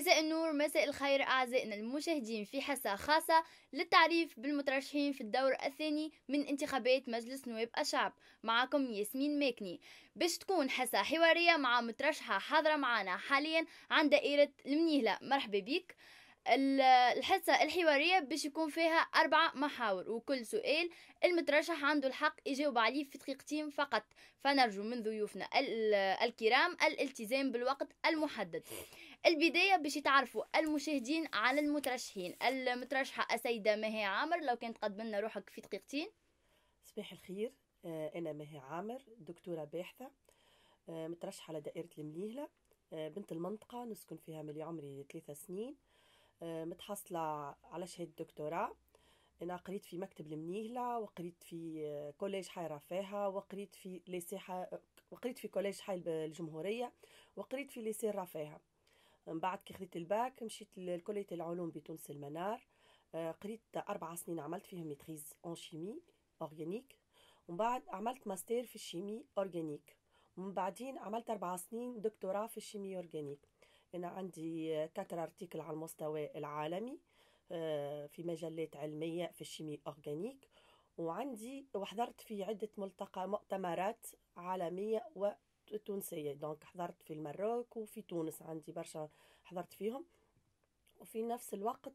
مساء النور مساء الخير أعزائنا المشاهدين في حصة خاصة للتعريف بالمترشحين في الدور الثاني من انتخابات مجلس نواب الشعب معكم ياسمين ماكني باش تكون حصة حوارية مع مترشحة حاضرة معنا حاليا عن دائرة المنيهلة مرحبا بك الحصة الحوارية باش يكون فيها أربع محاور وكل سؤال المترشح عنده الحق يجاوب عليه في دقيقتين فقط فنرجو من ضيوفنا الكرام الالتزام بالوقت المحدد البداية باش تعرفوا المشاهدين على المترشحين المترشحة السيدة ماهي عامر لو كانت تقدم لنا روحك في دقيقتين صباح الخير آه، أنا ماهي عامر دكتورة باحثة آه، مترشحة على دائرة المليهلة آه، بنت المنطقة نسكن فيها من عمري ثلاثة سنين متحصلة على شهادة دكتوراه أنا قريت في مكتب المنيهلة وقريت في كوليج حي رفاها وقريت في ليسي وقريت في كوليج حي الجمهورية وقريت في ليسي رفاها من بعد كي خديت الباك مشيت لكلية العلوم بتونس المنار آه، قريت أربع سنين عملت فيهم ميتريز أون شيمي أورغانيك ومن بعد عملت ماستير في الشيمي أورغانيك ومن بعدين عملت أربع سنين دكتوراه في الشيمي أورغانيك أنا عندي كاتر أرتيكل على المستوى العالمي آه، في مجلات علمية في الشيمي أورغانيك وعندي وحضرت في عدة ملتقى مؤتمرات عالمية و التونسيه دونك حضرت في المروك وفي تونس عندي برشا حضرت فيهم وفي نفس الوقت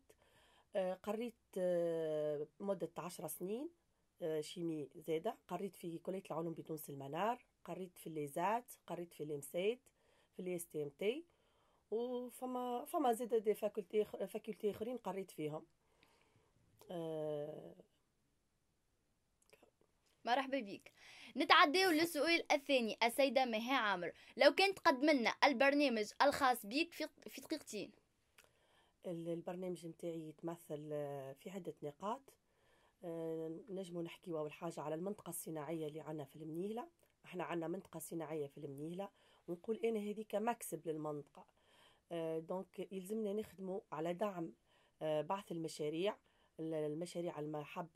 آه، قريت آه، مدة عشر سنين آه، شيمي زادة قريت في كلية العلوم بتونس المنار قريت في الليزات قريت في الامسات في الاس تي ام تي وفما فما زادة دي فاكولتي فاكولتي اخرين قريت فيهم مرحبا بيك نتعداو للسؤال الثاني السيده مها عامر لو كانت تقدم لنا البرنامج الخاص بيك في, في دقيقتين البرنامج نتاعي يتمثل آه، في عده نقاط آه، نجمو نحكيو اول حاجه على المنطقه الصناعيه اللي عندنا في المنيهله احنا عندنا منطقه صناعيه في المنيهله ونقول انا هذيك مكسب للمنطقه آه، دونك يلزمنا نخدمو على دعم بعث المشاريع المشاريع المحب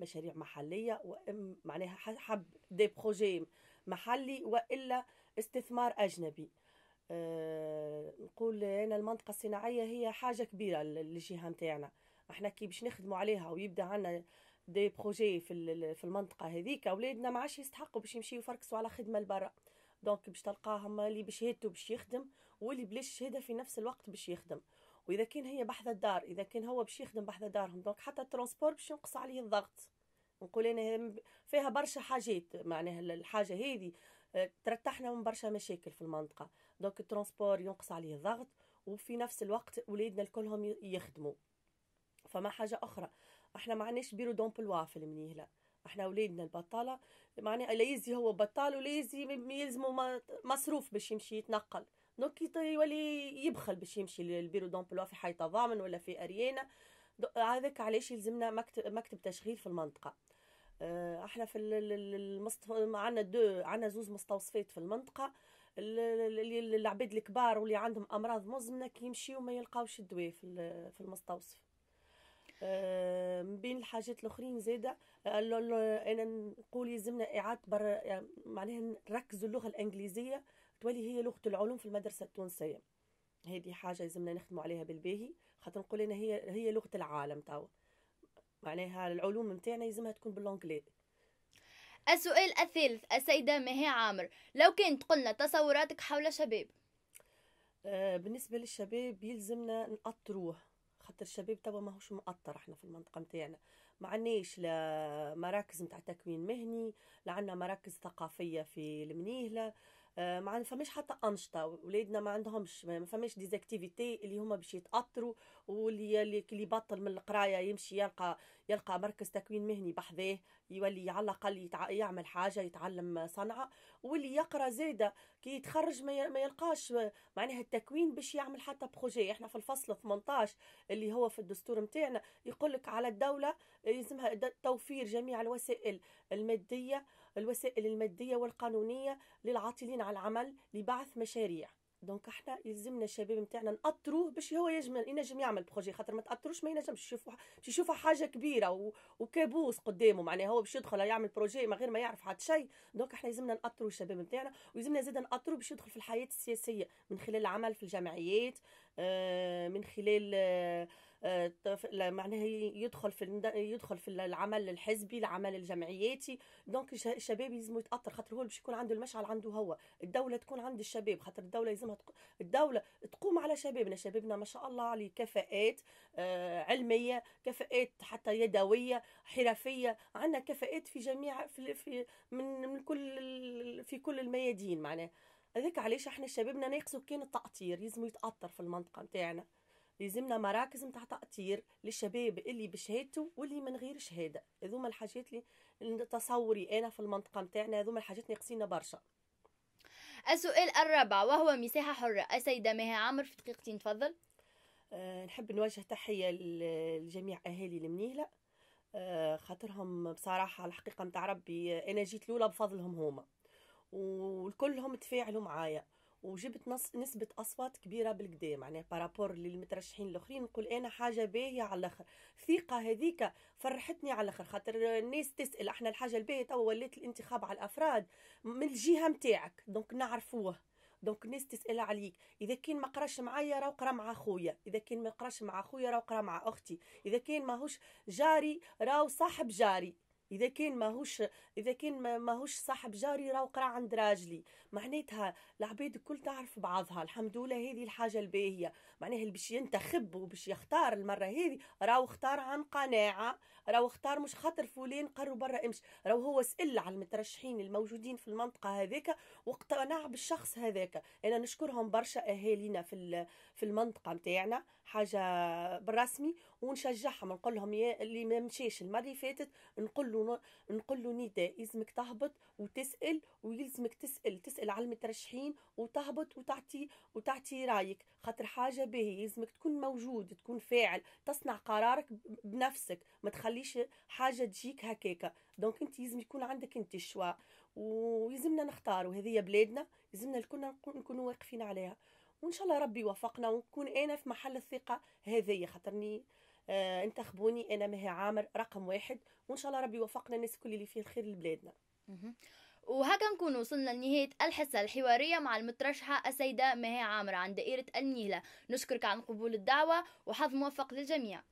مشاريع محلية وإم معناها حب دي بروجي محلي وإلا استثمار أجنبي آه، نقول أنا المنطقة الصناعية هي حاجة كبيرة للجهة متاعنا احنا كي باش نخدموا عليها ويبدا عندنا دي بروجي في في المنطقه هذيك اولادنا ما عادش يستحقوا باش يمشيوا يفركسوا على خدمه لبرا دونك باش تلقاهم اللي بشهادته باش يخدم واللي بلاش شهاده في نفس الوقت باش يخدم واذا كان هي بحذا الدار اذا كان هو باش يخدم بحذا دارهم دونك حتى الترونسبور باش ينقص عليه الضغط نقول انا فيها برشا حاجات معناها الحاجه هذه آه، ترتحنا من برشا مشاكل في المنطقه دونك الترونسبور ينقص عليه الضغط وفي نفس الوقت ولادنا الكلهم يخدموا فما حاجه اخرى احنا ما عندناش بيرو دومبلوا في المنيهله احنا ولادنا البطاله معناها لا يزي هو بطال ولا يزي يلزمه مصروف باش يمشي يتنقل دونك يولي يبخل باش يمشي للبيرو دومبلوا في حي تضامن ولا في اريانا هذاك علاش يلزمنا مكتب, مكتب تشغيل في المنطقه آه، احنا في المصطف... عندنا دو عندنا زوز مستوصفات في المنطقه العباد الكبار واللي عندهم امراض مزمنه كيمشيو ما يلقاوش الدواء في في المستوصف آه، من بين الحاجات الاخرين زاده آه، انا نقول يلزمنا اعاده بر... يعني معناها نركزوا اللغه الانجليزيه الطوالي هي لغه العلوم في المدرسه التونسيه هذه حاجه لازمنا نخدموا عليها بالباهي خاطر نقول انا هي هي لغه العالم توا معناها العلوم نتاعنا يلزمها تكون باللونجلي السؤال الثالث السيدة مها عامر لو كانت قلنا تصوراتك حول شباب آه، بالنسبة للشباب يلزمنا نأطروه خاطر الشباب توا ماهوش مأطر احنا في المنطقة نتاعنا ما عندناش لا مراكز نتاع تكوين مهني لا عندنا مراكز ثقافية في المنيهلة آه، ما فماش حتى انشطه ولادنا ما عندهمش ما فماش ديزاكتيفيتي اللي هما باش يتاطروا واللي اللي يبطل من القرايه يمشي يلقى يلقى مركز تكوين مهني بحذاه يولي على الاقل يعمل حاجه يتعلم صنعه واللي يقرا زاده كي يتخرج ما يلقاش معناها التكوين باش يعمل حتى بروجي احنا في الفصل 18 اللي هو في الدستور نتاعنا يقول لك على الدوله يلزمها توفير جميع الوسائل الماديه الوسائل الماديه والقانونيه للعاطلين على العمل لبعث مشاريع دونك احنا يلزمنا الشباب نتاعنا نأطروه باش هو يجمل ينجم يعمل بروجي خاطر ما تأطروش ما ينجمش يشوفوا باش يشوفوا حاجه كبيره و... وكابوس قدامه معناها هو باش يدخل يعمل بروجي من غير ما يعرف حتى شيء دونك احنا يلزمنا نأطروا الشباب نتاعنا ويلزمنا زاد نأطروا باش يدخل في الحياه السياسيه من خلال العمل في الجمعيات آه، من خلال آه، معناها يدخل في يدخل في العمل الحزبي العمل الجمعياتي دونك الشباب لازم يتاثر خاطر هو باش يكون عنده المشعل عنده هو الدوله تكون عند الشباب خاطر الدوله يلزمها تق... الدوله تقوم على شبابنا شبابنا ما شاء الله عليه كفاءات آه، علميه كفاءات حتى يدويه حرفيه عندنا كفاءات في جميع في, في من من كل في كل الميادين معناه هذاك علاش احنا شبابنا ناقصوا كان التاطير يلزموا يتاثر في المنطقه نتاعنا لازمنا مراكز متاع تأطير للشباب اللي بشهادته واللي من غير شهادة هذوما الحاجات اللي تصوري أنا في المنطقة متاعنا هذوما الحاجات ناقصين برشا السؤال الرابع وهو مساحة حرة السيدة مها عمر في دقيقتين تفضل أه نحب نوجه تحية لجميع أهالي المنيلة أه خاطرهم بصراحة الحقيقة متاع ربي آه، أنا جيت الأولى بفضلهم هما وكلهم تفاعلوا معايا وجبت نص نسبة أصوات كبيرة بالقدام يعني بارابور للمترشحين الآخرين نقول أنا حاجة باهية على الآخر الثقة هذيك فرحتني على الآخر خاطر الناس تسأل احنا الحاجة الباهية توا ولات الانتخاب على الأفراد من الجهة متاعك دونك نعرفوه دونك الناس تسال عليك اذا كان ما قراش معايا راه قرا مع خويا اذا كان ما قراش مع خويا راه قرا مع اختي اذا كان ماهوش جاري راه صاحب جاري اذا كان ماهوش اذا كان ماهوش صاحب جاري راهو قرا عند راجلي معناتها العباد الكل تعرف بعضها الحمد لله هذه الحاجه الباهيه معناها اللي باش ينتخب وباش يختار المره هذه راهو اختار عن قناعه راهو اختار مش خاطر فلان قروا برا امشي راهو هو سال على المترشحين الموجودين في المنطقه هذيك واقتنع بالشخص هذاك انا نشكرهم برشا اهالينا في في المنطقه نتاعنا حاجه بالرسمي ونشجعهم نقول لهم اللي ما مشاش المره اللي فاتت نقول له نقول له نداء يلزمك تهبط وتسال ويلزمك تسال تسال على المترشحين وتهبط وتعطي وتعطي رايك خاطر حاجه به يلزمك تكون موجود تكون فاعل تصنع قرارك بنفسك ما تخليش حاجه تجيك هكاكا دونك انت يلزم يكون عندك انت الشواء ويلزمنا نختار وهذه بلادنا يلزمنا الكل نكونوا واقفين عليها وان شاء الله ربي يوفقنا ونكون انا في محل الثقه هذه خاطرني آه انتخبوني انا مهي عامر رقم واحد وان شاء الله ربي يوفقنا الناس الكل اللي فيه الخير لبلادنا وهكا نكون وصلنا لنهاية الحصة الحوارية مع المترشحة السيدة مهي عامر عن دائرة النيلة نشكرك عن قبول الدعوة وحظ موفق للجميع